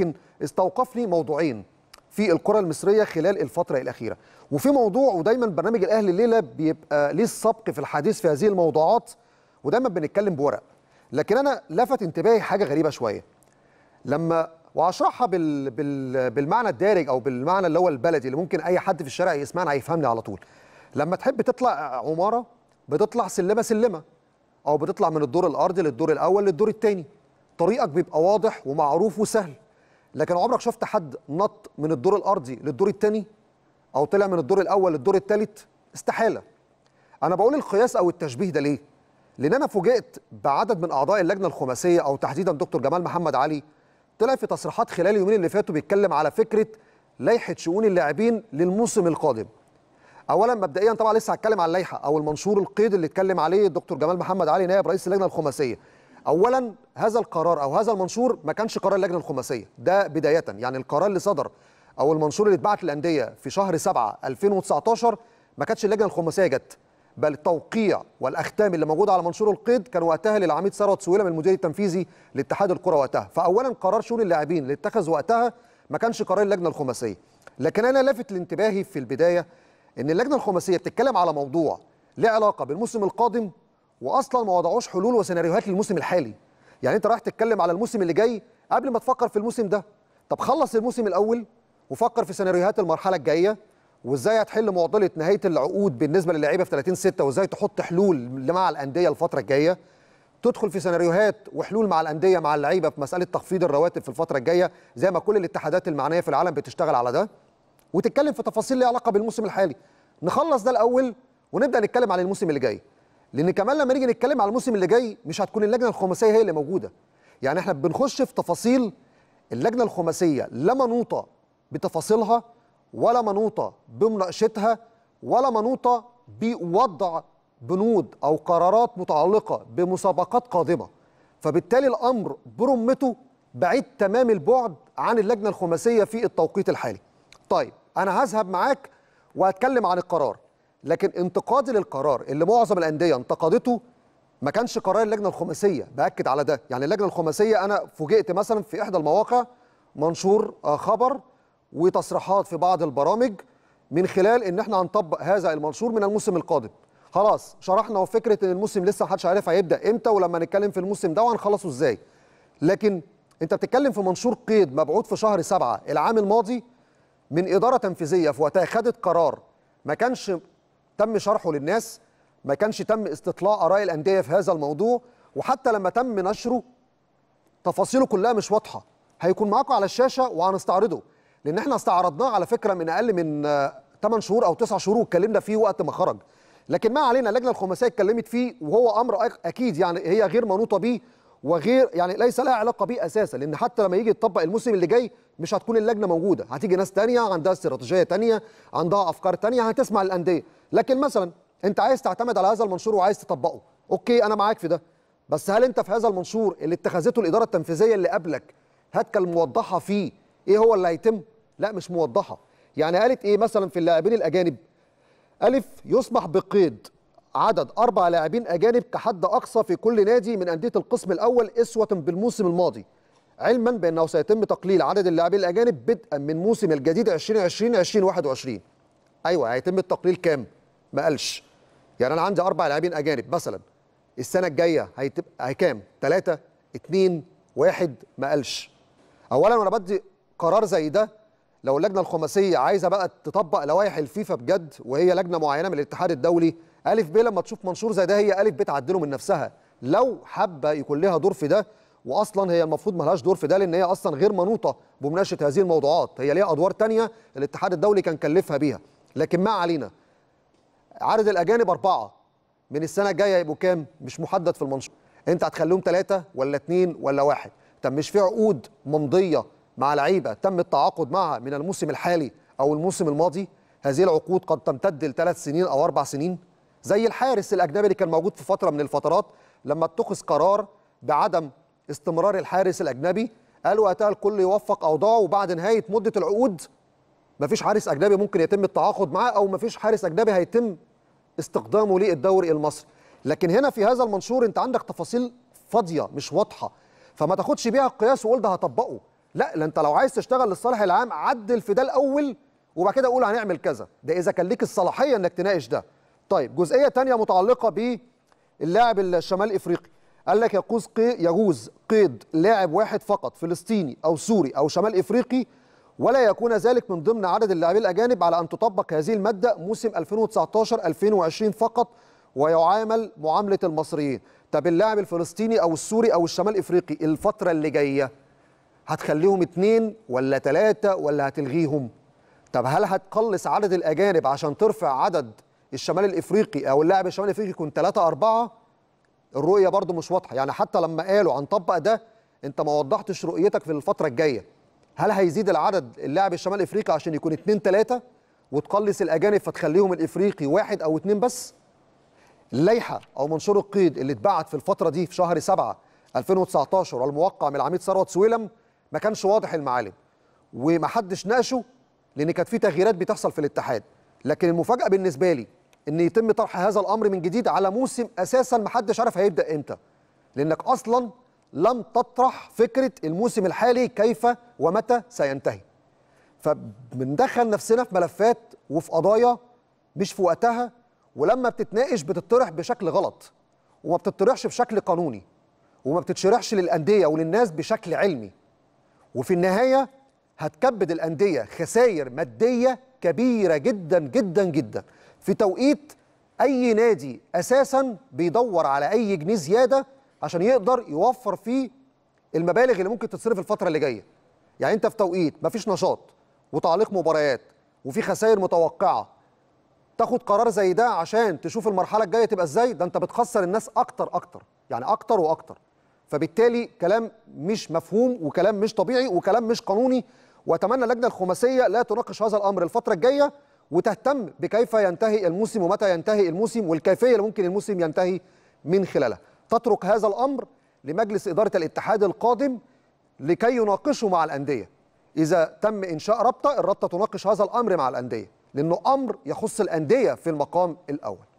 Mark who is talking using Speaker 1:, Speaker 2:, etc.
Speaker 1: يمكن استوقفني موضوعين في الكرة المصرية خلال الفترة الأخيرة وفي موضوع ودايما برنامج الأهل الليلة بيبقى ليه السبق في الحديث في هذه الموضوعات ودايما بنتكلم بورق لكن أنا لفت انتباهي حاجة غريبة شوية لما وهشرحها بال... بال... بالمعنى الدارج أو بالمعنى اللي هو البلدي اللي ممكن أي حد في الشارع يسمعنا هيفهمني على طول لما تحب تطلع عمارة بتطلع سلمة سلمة أو بتطلع من الدور الأرضي للدور الأول للدور الثاني طريقك بيبقى واضح ومعروف وسهل لكن عمرك شفت حد نط من الدور الارضي للدور الثاني او طلع من الدور الاول للدور الثالث استحاله انا بقول القياس او التشبيه ده ليه لان انا فوجئت بعدد من اعضاء اللجنه الخماسيه او تحديدا دكتور جمال محمد علي طلع في تصريحات خلال اليومين اللي فاتوا بيتكلم على فكره لائحه شؤون اللاعبين للموسم القادم اولا مبدئيا طبعا لسه هتكلم على اللائحه او المنشور القيد اللي اتكلم عليه الدكتور جمال محمد علي نائب رئيس اللجنه الخماسيه اولا هذا القرار او هذا المنشور ما كانش قرار اللجنه الخماسيه ده بدايه يعني القرار اللي صدر او المنشور اللي اتبعت للانديه في شهر 7 2019 ما كانتش اللجنه الخماسيه جت بل التوقيع والاختام اللي موجود على منشور القيد كان وقتها للعميد ثروت سويلم المدير التنفيذي لاتحاد الكره وقتها فاولا قرار شؤون اللاعبين اللي اتخذ وقتها ما كانش قرار اللجنه الخماسيه لكن انا لافت لانتباهي في البدايه ان اللجنه الخماسيه بتتكلم على موضوع له علاقه بالموسم القادم واصلا ما وضعوش حلول وسيناريوهات للموسم الحالي يعني انت رايح تتكلم على الموسم اللي جاي قبل ما تفكر في الموسم ده طب خلص الموسم الاول وفكر في سيناريوهات المرحله الجايه وازاي هتحل معضله نهايه العقود بالنسبه للعيبه في 30 6 وازاي تحط حلول مع الانديه الفتره الجايه تدخل في سيناريوهات وحلول مع الانديه مع اللعيبه في مساله تخفيض الرواتب في الفتره الجايه زي ما كل الاتحادات المعنيه في العالم بتشتغل على ده وتتكلم في تفاصيل ليها علاقه بالموسم الحالي نخلص ده الاول ونبدا نتكلم عن الموسم اللي جاي لان كمان لما نيجي نتكلم على الموسم اللي جاي مش هتكون اللجنه الخماسيه هي اللي موجوده يعني احنا بنخش في تفاصيل اللجنه الخماسيه لا منوطه بتفاصيلها ولا منوطه بمناقشتها ولا منوطه بوضع بنود او قرارات متعلقه بمسابقات قادمه فبالتالي الامر برمته بعيد تمام البعد عن اللجنه الخماسيه في التوقيت الحالي طيب انا هذهب معاك وهتكلم عن القرار لكن انتقادي للقرار اللي معظم الانديه انتقدته ما كانش قرار اللجنه الخماسيه باكد على ده يعني اللجنه الخماسيه انا فوجئت مثلا في احدى المواقع منشور آه، خبر وتصريحات في بعض البرامج من خلال ان احنا هنطبق هذا المنشور من الموسم القادم خلاص شرحنا وفكره ان الموسم لسه محدش عارف هيبدا امتى ولما نتكلم في الموسم ده وهنخلصه ازاي لكن انت بتتكلم في منشور قيد مبعوث في شهر سبعة العام الماضي من اداره تنفيذيه في وقتها خدت قرار ما كانش تم شرحه للناس ما كانش تم استطلاع اراء الانديه في هذا الموضوع وحتى لما تم نشره تفاصيله كلها مش واضحه هيكون معاكم على الشاشه وهنستعرضه لان احنا استعرضناه على فكره من اقل من 8 آه، شهور او 9 شهور واتكلمنا فيه وقت ما خرج لكن ما علينا اللجنه الخماسيه اتكلمت فيه وهو امر اكيد يعني هي غير منوطه بيه وغير يعني ليس لها علاقه بيه اساسا لان حتى لما يجي يتطبق الموسم اللي جاي مش هتكون اللجنه موجوده هتيجي ناس تانية عندها استراتيجيه تانية عندها افكار تانية هتسمع الانديه لكن مثلا انت عايز تعتمد على هذا المنشور وعايز تطبقه اوكي انا معاك في ده بس هل انت في هذا المنشور اللي اتخذته الاداره التنفيذيه اللي قبلك هاتك الموضحه فيه ايه هو اللي هيتم لا مش موضحه يعني قالت ايه مثلا في اللاعبين الاجانب الف يسمح بقيد عدد اربع لاعبين اجانب كحد اقصى في كل نادي من انديه القسم الاول اسوه بالموسم الماضي علما بانه سيتم تقليل عدد اللاعبين الاجانب بدءا من موسم الجديد 2020 2021 ايوه هيتم التقليل كام ما قالش يعني انا عندي اربع لاعبين اجانب مثلا السنه الجايه هيتبقى هيكام؟ ثلاثه اثنين واحد ما قالش اولا وانا بدي قرار زي ده لو اللجنه الخماسيه عايزه بقى تطبق لوائح الفيفا بجد وهي لجنه معينه من الاتحاد الدولي الف ب لما تشوف منشور زي ده هي الف ب تعدله من نفسها لو حابه يكون لها دور في ده واصلا هي المفروض ما لهاش دور في ده لان هي اصلا غير منوطه بمناقشه هذه الموضوعات هي ليها ادوار تانية الاتحاد الدولي كان كلفها بيها لكن ما علينا عدد الاجانب اربعه من السنه الجايه يبقوا كام؟ مش محدد في المنشور انت هتخليهم ثلاثه ولا اثنين ولا واحد طب مش في عقود ممضيه مع لعيبه تم التعاقد معها من الموسم الحالي او الموسم الماضي هذه العقود قد تمتد لثلاث سنين او اربع سنين زي الحارس الاجنبي اللي كان موجود في فتره من الفترات لما اتخذ قرار بعدم استمرار الحارس الاجنبي قال وقتها الكل يوفق اوضاعه وبعد نهايه مده العقود مفيش حارس اجنبي ممكن يتم التعاقد معاه او مفيش حارس اجنبي هيتم استقدامه للدوري المصري لكن هنا في هذا المنشور انت عندك تفاصيل فاضيه مش واضحه فما تاخدش بيها القياس وقول ده هطبقه لا لا انت لو عايز تشتغل للصالح العام عدل في ده الاول وبعد كده قول هنعمل كذا ده اذا كان ليك الصلاحيه انك تناقش ده طيب جزئيه ثانيه متعلقه باللاعب الشمال افريقي قال لك يجوز يجوز قيد لاعب واحد فقط فلسطيني او سوري او شمال افريقي ولا يكون ذلك من ضمن عدد اللاعبين الأجانب على أن تطبق هذه المادة موسم 2019-2020 فقط ويعامل معاملة المصريين طب اللاعب الفلسطيني أو السوري أو الشمال إفريقي الفترة اللي جاية هتخليهم اتنين ولا تلاتة ولا هتلغيهم طب هل هتقلص عدد الأجانب عشان ترفع عدد الشمال الإفريقي أو اللاعب الشمال الإفريقي يكون تلاتة أربعة الرؤية برضو مش واضحة يعني حتى لما قالوا هنطبق ده أنت ما وضحتش رؤيتك في الفترة الجاية هل هيزيد العدد اللاعب الشمال افريقي عشان يكون اثنين ثلاثه وتقلص الاجانب فتخليهم الافريقي واحد او اثنين بس اللائحه او منشور القيد اللي اتبعت في الفتره دي في شهر 7 2019 الموقع من العميد ثروت سويلم ما كانش واضح المعالم ومحدش ناقشه لان كانت في تغييرات بتحصل في الاتحاد لكن المفاجاه بالنسبه لي ان يتم طرح هذا الامر من جديد على موسم اساسا محدش عارف هيبدا امتى لانك اصلا لم تطرح فكره الموسم الحالي كيف ومتى سينتهي فبندخل نفسنا في ملفات وفي قضايا مش في وقتها ولما بتتناقش بتطرح بشكل غلط وما بتطرحش بشكل قانوني وما بتتشرحش للانديه وللناس بشكل علمي وفي النهايه هتكبد الانديه خسائر ماديه كبيره جدا جدا جدا في توقيت اي نادي اساسا بيدور على اي جنيه زياده عشان يقدر يوفر فيه المبالغ اللي ممكن تتصرف الفتره اللي جايه يعني انت في توقيت مفيش نشاط وتعليق مباريات وفي خسائر متوقعه تاخد قرار زي ده عشان تشوف المرحله الجايه تبقى ازاي ده انت بتخسر الناس اكتر اكتر يعني اكتر واكتر فبالتالي كلام مش مفهوم وكلام مش طبيعي وكلام مش قانوني واتمنى اللجنه الخماسيه لا تناقش هذا الامر الفتره الجايه وتهتم بكيف ينتهي الموسم ومتى ينتهي الموسم والكيفيه اللي ممكن الموسم ينتهي من خلالها تترك هذا الأمر لمجلس إدارة الاتحاد القادم لكي يناقشه مع الأندية إذا تم إنشاء رابطة الرابطة تناقش هذا الأمر مع الأندية لأنه أمر يخص الأندية في المقام الأول